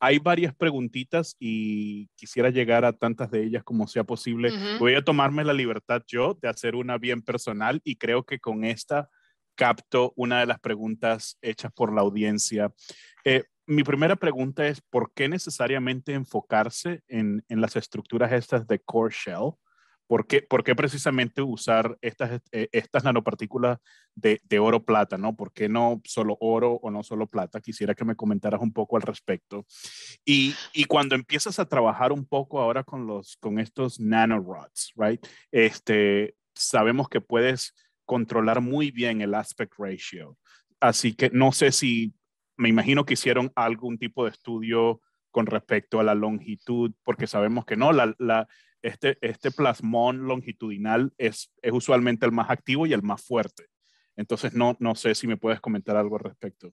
hay varias preguntitas y quisiera llegar a tantas de ellas como sea posible. Voy a tomarme la libertad yo de hacer una bien personal y creo que con esta capto una de las preguntas hechas por la audiencia. Eh, mi primera pregunta es, ¿por qué necesariamente enfocarse en, en las estructuras estas de Core Shell? ¿Por qué, precisamente usar estas, eh, estas nanopartículas de, oro-plata? ¿no? ¿Por qué no solo oro o no solo plata? Quisiera que me comentaras un poco al respecto. Y, y cuando empiezas a trabajar un poco ahora con, los, con estos nanorods, right? este, sabemos que puedes controlar muy bien el aspect ratio. Así que no sé si, me imagino que hicieron algún tipo de estudio con respecto a la longitud, porque sabemos que no, este, este plasmón longitudinal es, usualmente el más activo y el más fuerte. Entonces, no, no sé si me puedes comentar algo al respecto.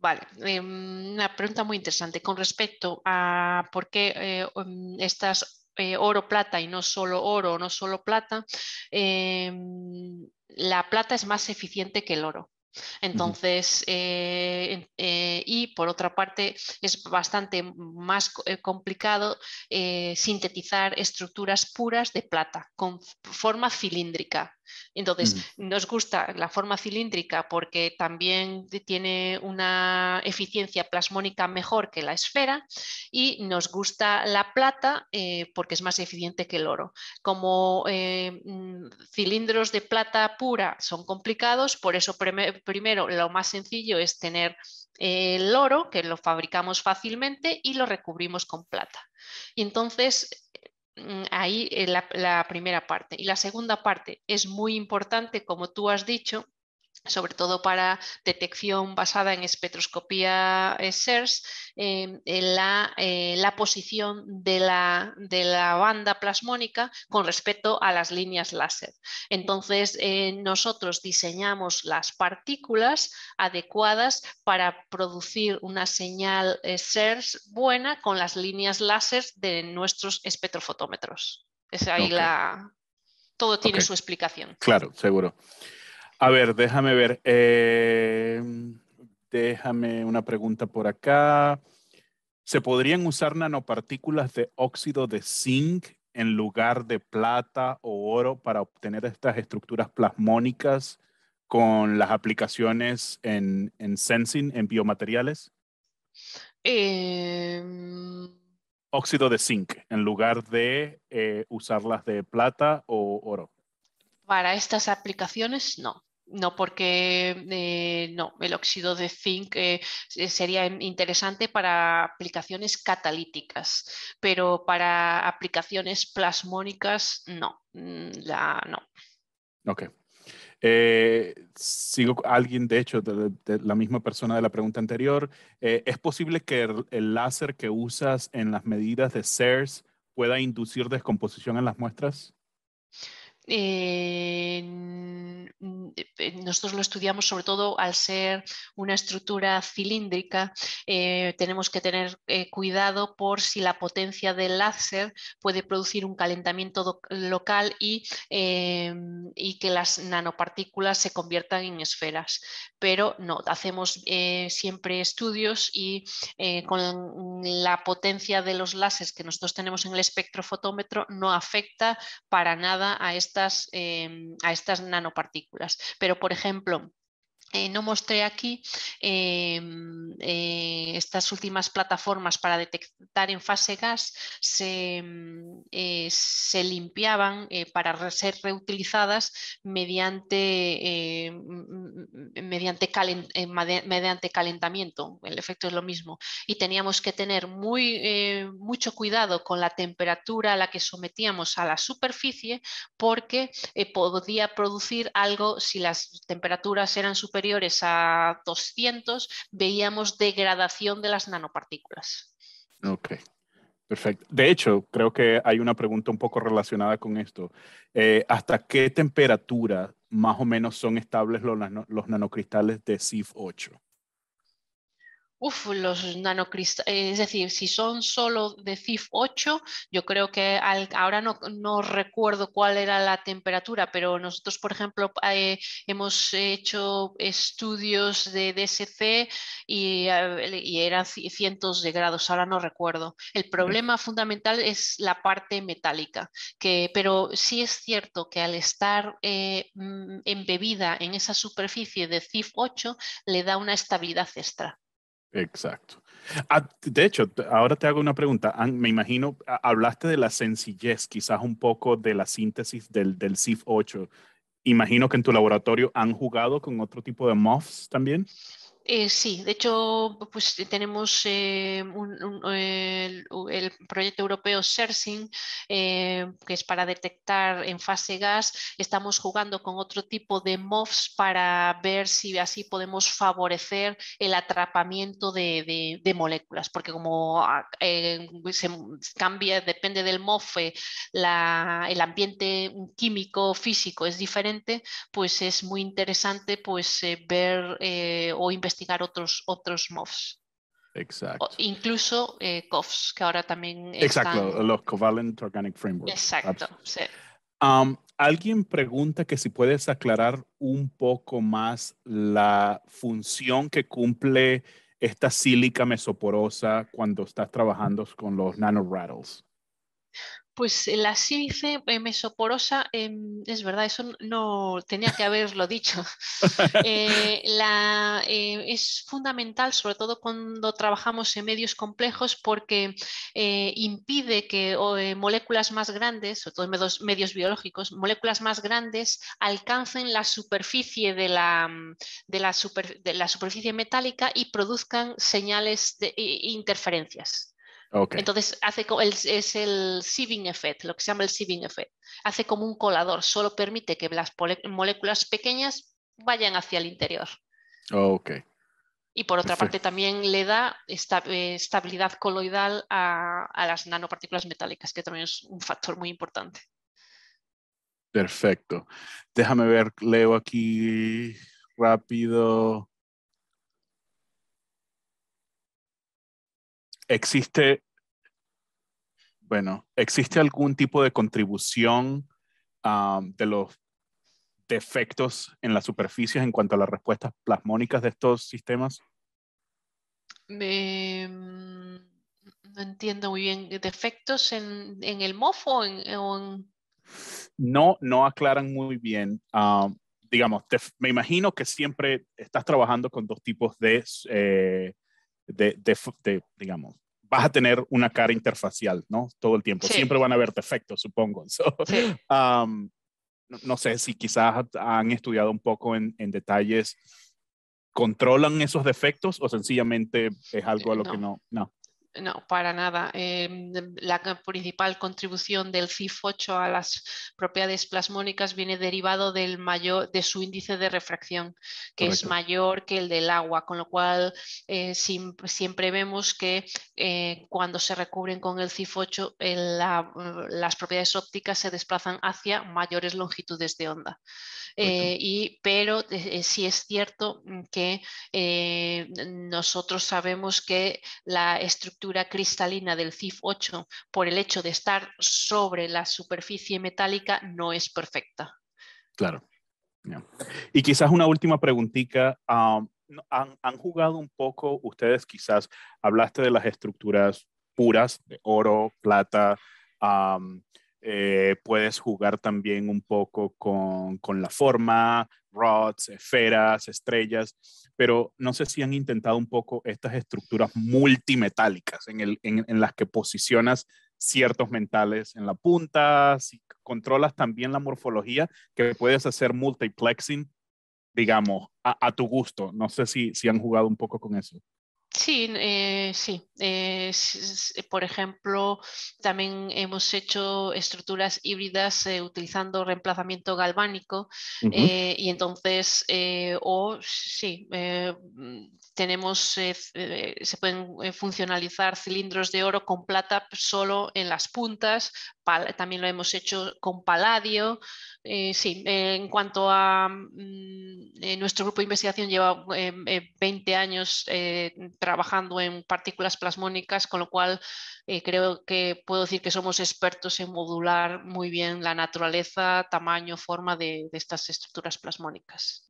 Vale, em, una pregunta muy interesante con respecto a por qué eh, em, estas eh, oro, plata y no solo oro, no solo plata. Em, la plata es más eficiente que el oro. Entonces, eh, eh, y por otra parte, es bastante más eh, complicado sintetizar estructuras puras de plata con forma cilíndrica. Entonces, mm. nos gusta la forma cilíndrica porque también tiene una eficiencia plasmónica mejor que la esfera y nos gusta la plata eh, porque es más eficiente que el oro. Como eh, mm, cilindros de plata pura son complicados, por eso primero lo más sencillo es tener eh, el oro, que lo fabricamos fácilmente, y lo recubrimos con plata. entonces Mm, ahí eh, la, la primera parte. Y la segunda parte es muy importante, como tú has dicho, sobre todo para detección basada en espectroscopía eh, SERS, eh, eh, la, posición de la, banda plasmónica con respecto a las líneas láser. Entonces, nosotros diseñamos las partículas adecuadas para producir una señal SERS buena con las líneas láser de nuestros espectrofotómetros. Es ahí Todo tiene su explicación. Claro, seguro. A ver, déjame ver. Eh, déjame una pregunta por acá. ¿Se podrían usar nanopartículas de óxido de zinc en lugar de plata o oro para obtener estas estructuras plasmónicas con las aplicaciones en, sensing, en biomateriales? Em. Óxido de zinc en lugar de eh, usarlas de plata o oro. Para estas aplicaciones, no no porque eh, no, el óxido de zinc eh, sería interesante para aplicaciones catalíticas, pero para aplicaciones plasmónicas no, mm, no. Ok. Eh, sigo alguien, de hecho, de, la misma persona de la pregunta anterior. ¿Es posible que el, láser que usas en las medidas de SERS pueda inducir descomposición en las muestras? nosotros lo estudiamos sobre todo al ser una estructura cilíndrica, eh, tenemos que tener eh, cuidado por si la potencia del láser puede producir un calentamiento local em, y, que las nanopartículas se conviertan en esferas. Pero no, hacemos eh, siempre estudios y con la potencia de los láseres que nosotros tenemos en el espectrofotómetro no afecta para nada a estas, em, a estas nanopartículas. Pero por ejemplo, eh, no mostré aquí em, eh, estas últimas plataformas para detectar en fase gas se, mm, eh, limpiaban para ser reutilizadas mediante, mm, mm, mediante, calentamiento. El efecto es lo mismo. Y teníamos que tener muy, mucho cuidado con la temperatura a la que sometíamos a la superficie porque podía producir algo si las temperaturas eran superiores superiores a 200 veíamos degradación de las nanopartículas. Ok, perfecto. De hecho, creo que hay una pregunta un poco relacionada con esto. Eh, ¿Hasta qué temperatura más o menos son estables los, los nanocristales de CIF8? Uf, los nanocristales, eh, es decir, si son solo de CIF 8, yo creo que ahora no, recuerdo cuál era la temperatura, pero nosotros, por ejemplo, eh, hemos hecho estudios de DSC eh, y, eran cientos de grados, ahora no recuerdo. El problema fundamental es la parte metálica, pero sí es cierto que al estar mm, embebida en esa superficie de CIF 8, le da una estabilidad extra. Exacto. Ah, de hecho, ahora te hago una pregunta. Me imagino, hablaste de la sencillez, quizás un poco de la síntesis del, del CIF 8. Imagino que en tu laboratorio han jugado con otro tipo de MOFs también. Eh, sí, de hecho, pues eh, tenemos eh, el, proyecto europeo SERSIN, que es para detectar en fase gas. Estamos jugando con otro tipo de MOFs para ver si así podemos favorecer el atrapamiento de, moléculas, porque como ah, se cambia, depende del MOF, el ambiente químico, físico es diferente, pues es muy interesante pues, ver o investigar otros, otros MOFs. Exacto. incluso eh, COFs, que ahora también. Exacto, los Covalent Organic Framework. Exacto, sí. alguien pregunta que si puedes aclarar un poco más la función que cumple esta sílica mesoporosa cuando estás trabajando con los nanorattles. Pues la sílice eh, mesoporosa, em, es verdad, eso no tenía que haberlo dicho. Eh, eh, es fundamental, sobre todo cuando trabajamos en medios complejos, porque impide que moléculas más grandes, sobre todo en medios, biológicos, moléculas más grandes alcancen la superficie de la, mm, de la superficie metálica y produzcan señales de interferencias. Entonces hace es el sieving effect, lo que se llama el sieving effect. Hace como un colador, solo permite que las moléculas pequeñas vayan hacia el interior. Y por otra parte también le da esta, eh, estabilidad coloidal a, las nanopartículas metálicas, que también es un factor muy importante. Perfecto. Déjame ver, leo aquí rápido existe, bueno, existe algún tipo de contribución um, de los defectos en las superficies en cuanto a las respuestas plasmónicas de estos sistemas? Mm, no entiendo muy bien. ¿Defectos en, el mofo? No, no aclaran muy bien. Um, digamos, me imagino que siempre estás trabajando con dos tipos de eh, de, digamos, vas a tener una cara interfacial, ¿no? Todo el tiempo. Siempre van a haber defectos, supongo. Um, no, sé si quizás han estudiado un poco en, detalles. ¿Controlan esos defectos o sencillamente es algo a lo que no? No. No, para nada. Em, la principal contribución del CIF8 a las propiedades plasmónicas viene derivado del mayor, de su índice de refracción, que es mayor que el del agua, con lo cual eh, siempre, vemos que eh, cuando se recubren con el CIF8 las propiedades ópticas se desplazan hacia mayores longitudes de onda. Eh, pero sí es cierto que nosotros sabemos que la estructura cristalina del CIF8 por el hecho de estar sobre la superficie metálica no es perfecta. Claro. Y quizás una última preguntita. Um, ¿han, jugado un poco ustedes quizás? Hablaste de las estructuras puras, de oro, plata. Um, eh, puedes jugar también un poco con, la forma, rods, esferas, estrellas, pero no sé si han intentado un poco estas estructuras multimetálicas en, las que posicionas ciertos mentales en la punta, si controlas también la morfología, que puedes hacer multiplexing, digamos, a, tu gusto. No sé si han jugado un poco con eso. Sí, eh, sí. Eh, eh, por ejemplo, también hemos hecho estructuras híbridas utilizando reemplazamiento galvánico y entonces, o sí, mm, tenemos, se pueden funcionalizar cilindros de oro con plata solo en las puntas también lo hemos hecho con Paladio. Eh, sí, en cuanto a mm, eh, nuestro grupo de investigación lleva 20 eh, años trabajando en partículas plasmónicas, con lo cual creo que puedo decir que somos expertos en modular muy bien la naturaleza, tamaño, forma de estas estructuras plasmónicas.